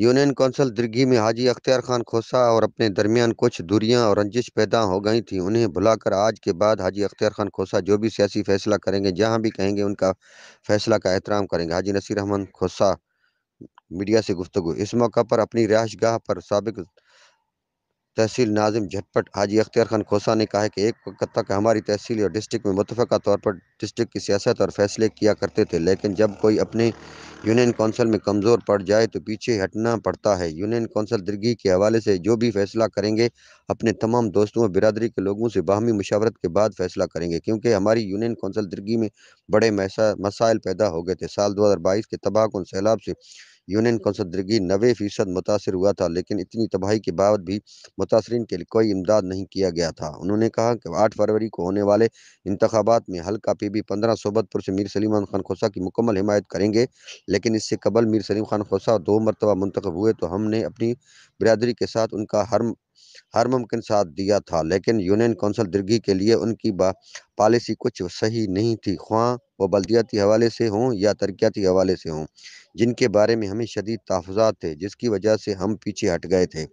union council दिर्गी में हाजी अख्तियार खान खोसा और अपने दरमियान कुछ दूरियां और रंजिश पैदा हो गई थी उन्हें भुलाकर आज के बाद हाजी अख्तियार खान खोसा जो भी सियासी फैसला करेंगे जहां भी कहेंगे उनका फैसला का एहतराम करेंगे हाजी नसीर अहमद खोसा मीडिया से गुफ्तु इस मौका पर अपनी रिहाइश गाह पर सबक तहसील नाजिम झटपट हाजी अख्तियार खान खोसा ने कहा है कि एक वक्त तक हमारी तहसील और डिस्ट्रिक्ट में मुतफ़ा तौर पर डिस्ट्रिक्ट की सियासत और फैसले किया करते थे लेकिन जब कोई अपने यूनियन कौंसिल में कमज़ोर पड़ जाए तो पीछे हटना पड़ता है यूनियन कौंसिल दर्गी के हवाले से जो भी फैसला करेंगे अपने तमाम दोस्तों और बिरादरी के लोगों से बाहमी मशावरत के बाद फैसला करेंगे क्योंकि हमारी यूनियन कौंसिल दर्गी में बड़े मसाइल पैदा हो गए थे साल दो हज़ार बाईस के तबाह सैलाब से यूनियन कौंसल दरगी नबे फीसद मुतासर हुआ था लेकिन इतनी तबाही के बाद भी मुतासरीन के लिए कोई इमदाद नहीं किया गया था उन्होंने कहा कि आठ फरवरी को होने वाले इंतबात में हल्का पी बी पंद्रह सोबतपुर से मीर सलीम खान खोसा की मुकम्मल हिमायत करेंगे लेकिन इससे कबल मीर सलीम खान खोसा दो मरतबा मंतखब हुए तो हमने अपनी बरदरी के साथ उनका हर हर मुमकिन साथ दिया था लेकिन यूनियन कौंसिल दिर्गी के लिए उनकी पॉलिसी कुछ सही नहीं थी ख्वां वो बल्दियाती हवाले से हों या तरक्याती हवाले से हों जिनके बारे में हमें शदीद तहफात थे जिसकी वजह से हम पीछे हट गए थे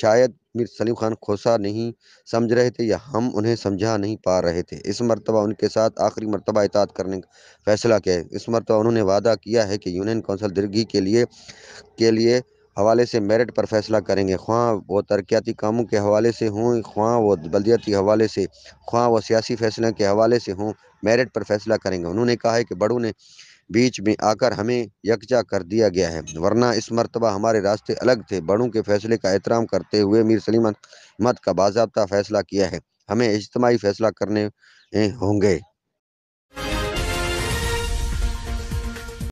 शायद मीर सलीम खान खोसा नहीं समझ रहे थे या हम उन्हें समझा नहीं पा रहे थे इस मरतबा उनके साथ आखिरी मरतबा इतात करने का फैसला किया इस मरतबा उन्होंने वादा किया है कि यूनियन कौंसिल दिर्गी के लिए के लिए हवाले से मेरिट पर फैसला करेंगे ख्वाह वो तरक्याती कामों के हवाले से हों ख्वाह वो बलदियाती हवाले से ख्वाह वो सियासी फैसले के हवाले से हों मेरिट पर फैसला करेंगे उन्होंने कहा है कि बड़ों ने बीच में आकर हमें यकजा कर दिया गया है वरना इस मरतबा हमारे रास्ते अलग थे बड़ों के फैसले का एहतराम करते हुए मीर सलीम मत का बाबा फैसला किया है हमें इज्तमाही फैसला करने होंगे